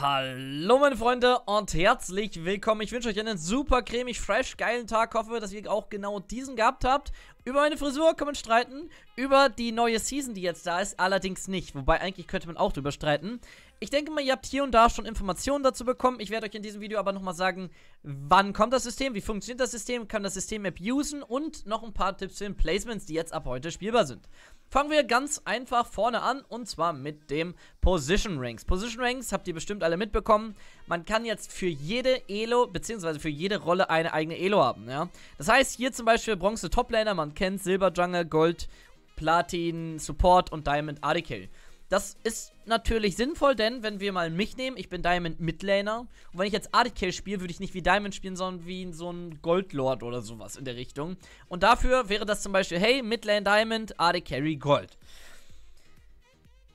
Hallo meine Freunde und herzlich willkommen. Ich wünsche euch einen super cremig, fresh, geilen Tag. Hoffe, dass ihr auch genau diesen gehabt habt. Über meine Frisur kann man streiten, über die neue Season, die jetzt da ist, allerdings nicht. Wobei eigentlich könnte man auch drüber streiten. Ich denke mal, ihr habt hier und da schon Informationen dazu bekommen. Ich werde euch in diesem Video aber nochmal sagen, wann kommt das System, wie funktioniert das System, kann das System abusen und noch ein paar Tipps für den Placements, die jetzt ab heute spielbar sind. Fangen wir ganz einfach vorne an und zwar mit dem Position Ranks. Position Ranks habt ihr bestimmt alle mitbekommen. Man kann jetzt für jede Elo beziehungsweise für jede Rolle eine eigene Elo haben. Ja? Das heißt hier zum Beispiel Bronze Toplaner, man kennt Silber Jungle, Gold, Platin, Support und Diamond Articale. Das ist natürlich sinnvoll, denn wenn wir mal mich nehmen, ich bin Diamond Midlaner. Und wenn ich jetzt ADK spiele, würde ich nicht wie Diamond spielen, sondern wie so ein Goldlord oder sowas in der Richtung. Und dafür wäre das zum Beispiel, hey, Midlane Diamond, AD Carry Gold.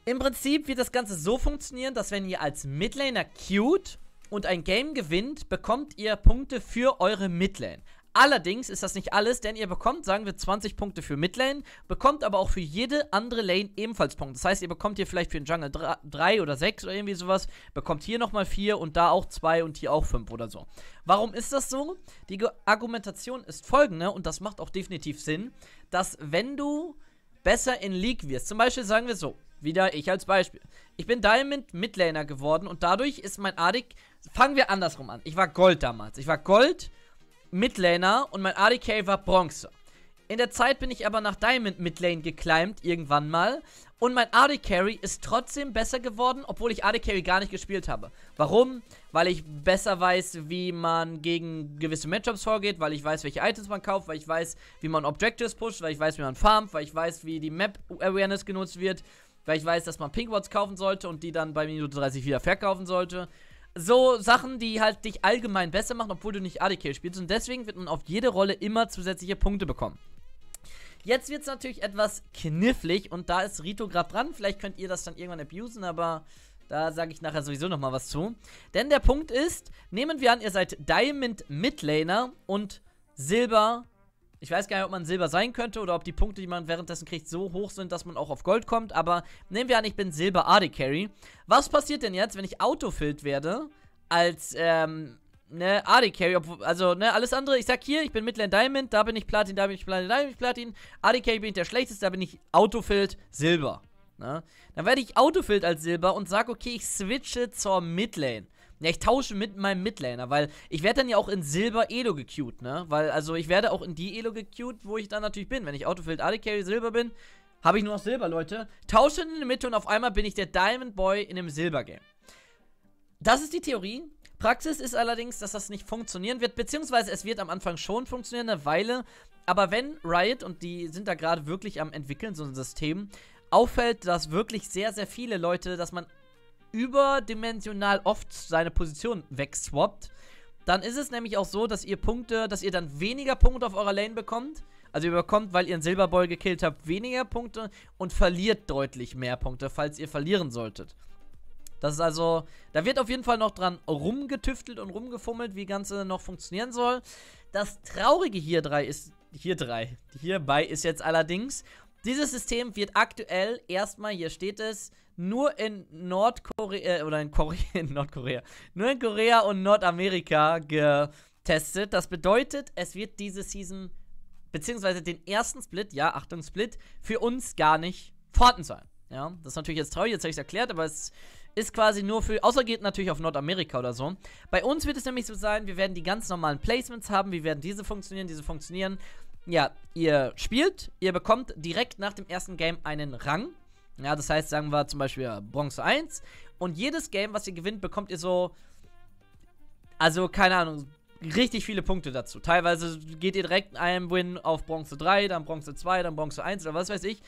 Im Prinzip wird das Ganze so funktionieren, dass wenn ihr als Midlaner cute und ein Game gewinnt, bekommt ihr Punkte für eure Midlane. Allerdings ist das nicht alles, denn ihr bekommt, sagen wir, 20 Punkte für Midlane, bekommt aber auch für jede andere Lane ebenfalls Punkte. Das heißt, ihr bekommt hier vielleicht für den Jungle 3 oder 6 oder irgendwie sowas, bekommt hier nochmal 4 und da auch 2 und hier auch 5 oder so. Warum ist das so? Die Argumentation ist folgende und das macht auch definitiv Sinn, dass wenn du besser in League wirst, zum Beispiel sagen wir so, wieder ich als Beispiel. Ich bin Diamond Midlaner geworden und dadurch ist mein Adik, fangen wir andersrum an. Ich war Gold damals. Ich war Gold Midlaner und mein ADK war Bronze. In der Zeit bin ich aber nach Diamond Midlane geclimbed, irgendwann mal. Und mein AD Carry ist trotzdem besser geworden, obwohl ich AD Carry gar nicht gespielt habe. Warum? Weil ich besser weiß, wie man gegen gewisse Matchups vorgeht, weil ich weiß, welche Items man kauft, weil ich weiß, wie man Objectives pusht, weil ich weiß, wie man farmt, weil ich weiß, wie die Map Awareness genutzt wird, weil ich weiß, dass man Pinkbots kaufen sollte und die dann bei Minute 30 wieder verkaufen sollte so Sachen, die halt dich allgemein besser machen, obwohl du nicht ADK spielst. Und deswegen wird man auf jede Rolle immer zusätzliche Punkte bekommen. Jetzt wird es natürlich etwas knifflig und da ist Rito gerade dran. Vielleicht könnt ihr das dann irgendwann abusen, aber da sage ich nachher sowieso nochmal was zu. Denn der Punkt ist, nehmen wir an, ihr seid Diamond Midlaner und Silber ich weiß gar nicht, ob man Silber sein könnte oder ob die Punkte, die man währenddessen kriegt, so hoch sind, dass man auch auf Gold kommt. Aber nehmen wir an, ich bin Silber AD Carry. Was passiert denn jetzt, wenn ich Autofilled werde als ähm, ne, AD Carry? Also ne, alles andere. Ich sag hier, ich bin Midland Diamond, da bin ich Platin, da bin ich Platin, da bin ich Platin. AD Carry bin ich der Schlechteste, da bin ich Autofilled Silber. Ne? Dann werde ich Autofilled als Silber und sag, okay, ich switche zur Midlane. Ja, ich tausche mit meinem Midlaner, weil ich werde dann ja auch in Silber Elo gecued, ne? Weil, also ich werde auch in die Elo gecued, wo ich dann natürlich bin. Wenn ich Autofilled AD Carry Silber bin, habe ich nur noch Silber, Leute. Tausche in der Mitte und auf einmal bin ich der Diamond Boy in einem Silber-Game. Das ist die Theorie. Praxis ist allerdings, dass das nicht funktionieren wird, beziehungsweise es wird am Anfang schon funktionieren, eine Weile. Aber wenn Riot, und die sind da gerade wirklich am entwickeln, so ein System, auffällt, dass wirklich sehr, sehr viele Leute, dass man überdimensional oft seine Position wegswappt, dann ist es nämlich auch so, dass ihr Punkte, dass ihr dann weniger Punkte auf eurer Lane bekommt. Also ihr bekommt, weil ihr einen Silberball gekillt habt, weniger Punkte und verliert deutlich mehr Punkte, falls ihr verlieren solltet. Das ist also, da wird auf jeden Fall noch dran rumgetüftelt und rumgefummelt, wie Ganze noch funktionieren soll. Das Traurige hier drei ist, hier drei, hierbei ist jetzt allerdings, dieses System wird aktuell erstmal, hier steht es, nur in Nordkorea äh, oder in, Korea, in Nordkorea, nur in Korea und Nordamerika getestet. Das bedeutet, es wird diese Season beziehungsweise den ersten Split, ja, Achtung Split, für uns gar nicht vorhanden sein. Ja, das ist natürlich jetzt traurig, jetzt habe ich es erklärt, aber es ist quasi nur für, außer geht natürlich auf Nordamerika oder so. Bei uns wird es nämlich so sein, wir werden die ganz normalen Placements haben, wie werden diese funktionieren, diese funktionieren ja, ihr spielt, ihr bekommt direkt nach dem ersten Game einen Rang. Ja, das heißt, sagen wir zum Beispiel äh, Bronze 1. Und jedes Game, was ihr gewinnt, bekommt ihr so. Also, keine Ahnung, richtig viele Punkte dazu. Teilweise geht ihr direkt einem Win auf Bronze 3, dann Bronze 2, dann Bronze 1 oder was weiß ich.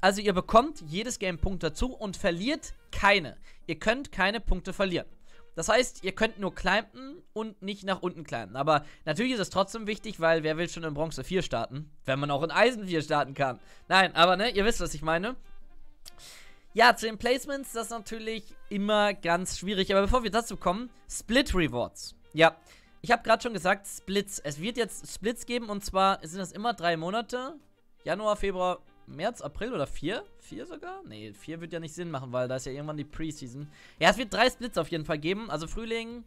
Also ihr bekommt jedes Game Punkte dazu und verliert keine. Ihr könnt keine Punkte verlieren. Das heißt, ihr könnt nur climben und nicht nach unten climben. Aber natürlich ist es trotzdem wichtig, weil wer will schon in Bronze 4 starten, wenn man auch in Eisen 4 starten kann. Nein, aber ne, ihr wisst, was ich meine. Ja, zu den Placements, das ist natürlich immer ganz schwierig. Aber bevor wir dazu kommen, Split Rewards. Ja, ich habe gerade schon gesagt, Splits. Es wird jetzt Splits geben und zwar sind das immer drei Monate. Januar, Februar, März, April oder vier? Vier sogar? Ne, vier wird ja nicht Sinn machen, weil da ist ja irgendwann die Preseason. Ja, es wird drei Splits auf jeden Fall geben. Also Frühling,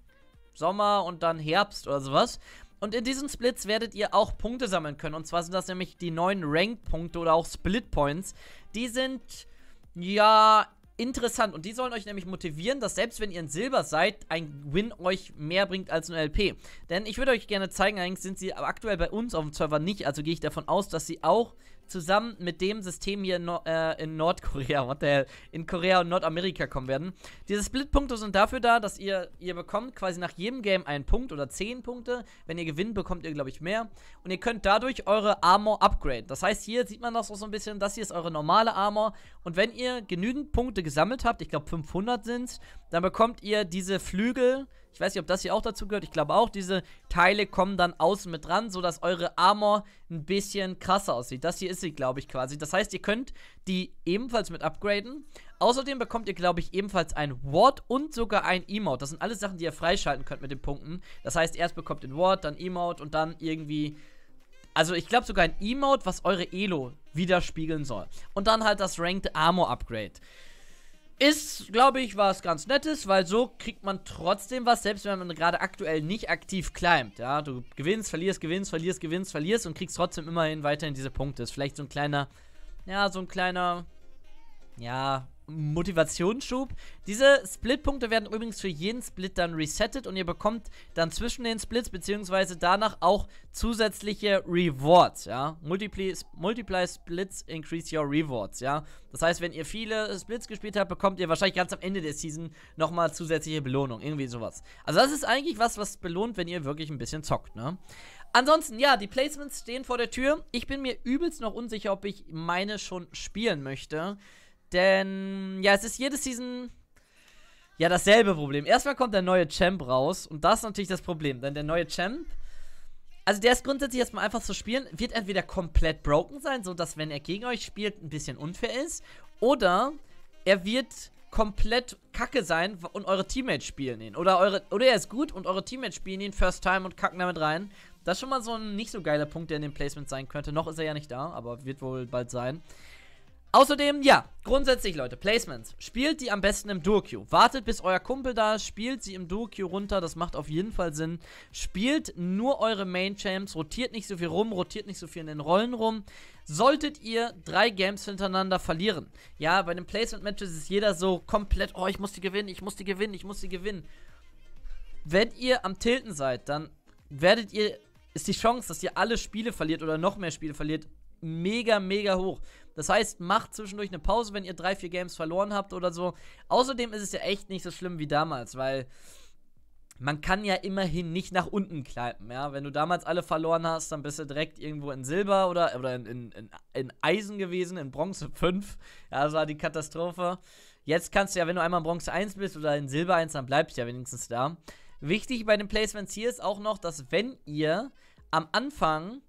Sommer und dann Herbst oder sowas. Und in diesen Splits werdet ihr auch Punkte sammeln können. Und zwar sind das nämlich die neuen Rank-Punkte oder auch Split-Points. Die sind, ja, interessant. Und die sollen euch nämlich motivieren, dass selbst wenn ihr in Silber seid, ein Win euch mehr bringt als ein LP. Denn ich würde euch gerne zeigen, eigentlich sind sie aktuell bei uns auf dem Server nicht. Also gehe ich davon aus, dass sie auch zusammen mit dem System hier in, no äh, in Nordkorea, what the hell, in Korea und Nordamerika kommen werden. Diese Split-Punkte sind dafür da, dass ihr, ihr bekommt quasi nach jedem Game einen Punkt oder zehn Punkte. Wenn ihr gewinnt, bekommt ihr, glaube ich, mehr. Und ihr könnt dadurch eure Armor upgraden. Das heißt, hier sieht man das so ein bisschen, das hier ist eure normale Armor. Und wenn ihr genügend Punkte gesammelt habt, ich glaube 500 sind dann bekommt ihr diese Flügel, ich weiß nicht, ob das hier auch dazu gehört. Ich glaube auch, diese Teile kommen dann außen mit dran, sodass eure Armor ein bisschen krasser aussieht. Das hier ist sie, glaube ich, quasi. Das heißt, ihr könnt die ebenfalls mit upgraden. Außerdem bekommt ihr, glaube ich, ebenfalls ein Ward und sogar ein Emote. Das sind alles Sachen, die ihr freischalten könnt mit den Punkten. Das heißt, erst bekommt ihr ein Ward, dann Emote und dann irgendwie... Also ich glaube sogar ein Emote, was eure Elo widerspiegeln soll. Und dann halt das Ranked Armor Upgrade. Ist, glaube ich, was ganz Nettes, weil so kriegt man trotzdem was, selbst wenn man gerade aktuell nicht aktiv climbt. Ja, du gewinnst, verlierst, gewinnst, verlierst, gewinnst, verlierst und kriegst trotzdem immerhin weiterhin diese Punkte. Ist vielleicht so ein kleiner, ja, so ein kleiner, ja, Motivationsschub. Diese Split-Punkte werden übrigens für jeden Split dann resettet und ihr bekommt dann zwischen den Splits beziehungsweise danach auch zusätzliche Rewards, ja. Multipli Multiply Splits increase your rewards, ja. Das heißt, wenn ihr viele Splits gespielt habt, bekommt ihr wahrscheinlich ganz am Ende der Season nochmal zusätzliche Belohnung, irgendwie sowas. Also das ist eigentlich was, was belohnt, wenn ihr wirklich ein bisschen zockt, ne. Ansonsten, ja, die Placements stehen vor der Tür. Ich bin mir übelst noch unsicher, ob ich meine schon spielen möchte. Denn, ja, es ist jede Season ja dasselbe Problem. Erstmal kommt der neue Champ raus und das ist natürlich das Problem, denn der neue Champ, also der ist grundsätzlich erstmal einfach zu spielen, wird entweder komplett broken sein, sodass wenn er gegen euch spielt, ein bisschen unfair ist, oder er wird komplett kacke sein und eure Teammates spielen ihn. Oder, eure, oder er ist gut und eure Teammates spielen ihn first time und kacken damit rein. Das ist schon mal so ein nicht so geiler Punkt, der in dem Placement sein könnte. Noch ist er ja nicht da, aber wird wohl bald sein. Außerdem, ja, grundsätzlich, Leute, Placements. Spielt die am besten im Duo-Queue. Wartet, bis euer Kumpel da ist, spielt sie im Duo-Queue runter, das macht auf jeden Fall Sinn. Spielt nur eure Main-Champs, rotiert nicht so viel rum, rotiert nicht so viel in den Rollen rum. Solltet ihr drei Games hintereinander verlieren, ja, bei den Placement-Matches ist jeder so komplett, oh, ich muss die gewinnen, ich muss die gewinnen, ich muss die gewinnen. Wenn ihr am Tilten seid, dann werdet ihr, ist die Chance, dass ihr alle Spiele verliert oder noch mehr Spiele verliert, mega, mega hoch. Das heißt, macht zwischendurch eine Pause, wenn ihr drei, vier Games verloren habt oder so. Außerdem ist es ja echt nicht so schlimm wie damals, weil man kann ja immerhin nicht nach unten kleiben, ja. Wenn du damals alle verloren hast, dann bist du direkt irgendwo in Silber oder, oder in, in, in Eisen gewesen, in Bronze 5. Ja, das war die Katastrophe. Jetzt kannst du ja, wenn du einmal in Bronze 1 bist oder in Silber 1, dann bleibst du ja wenigstens da. Wichtig bei den Placements hier ist auch noch, dass wenn ihr am Anfang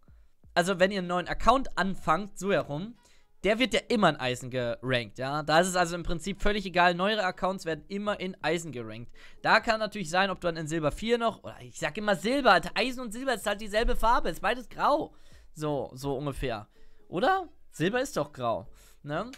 also wenn ihr einen neuen Account anfangt, so herum, der wird ja immer in Eisen gerankt, ja. Da ist es also im Prinzip völlig egal, neuere Accounts werden immer in Eisen gerankt. Da kann natürlich sein, ob du dann in Silber 4 noch, oder ich sag immer Silber, Alter, Eisen und Silber ist halt dieselbe Farbe, ist beides grau. So, so ungefähr. Oder? Silber ist doch grau, ne?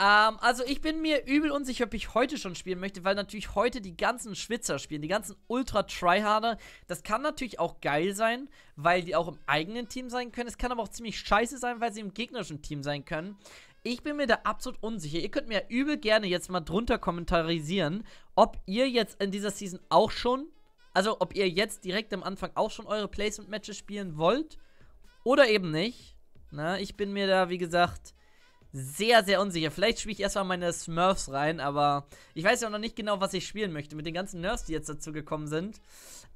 Ähm, also ich bin mir übel unsicher, ob ich heute schon spielen möchte, weil natürlich heute die ganzen Schwitzer spielen, die ganzen Ultra-Tryharder. Das kann natürlich auch geil sein, weil die auch im eigenen Team sein können. Es kann aber auch ziemlich scheiße sein, weil sie im gegnerischen Team sein können. Ich bin mir da absolut unsicher. Ihr könnt mir ja übel gerne jetzt mal drunter kommentarisieren, ob ihr jetzt in dieser Season auch schon, also ob ihr jetzt direkt am Anfang auch schon eure Placement-Matches spielen wollt oder eben nicht. Na, ich bin mir da, wie gesagt, sehr, sehr unsicher. Vielleicht spiele ich erstmal meine Smurfs rein, aber ich weiß ja noch nicht genau, was ich spielen möchte mit den ganzen Nerfs, die jetzt dazu gekommen sind.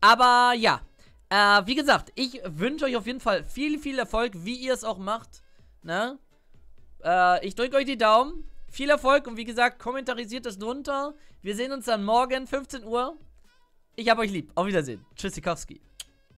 Aber ja, äh, wie gesagt, ich wünsche euch auf jeden Fall viel, viel Erfolg, wie ihr es auch macht. Ne? Äh, ich drücke euch die Daumen. Viel Erfolg und wie gesagt, kommentarisiert es drunter. Wir sehen uns dann morgen, 15 Uhr. Ich habe euch lieb. Auf Wiedersehen. Tschüssikowski.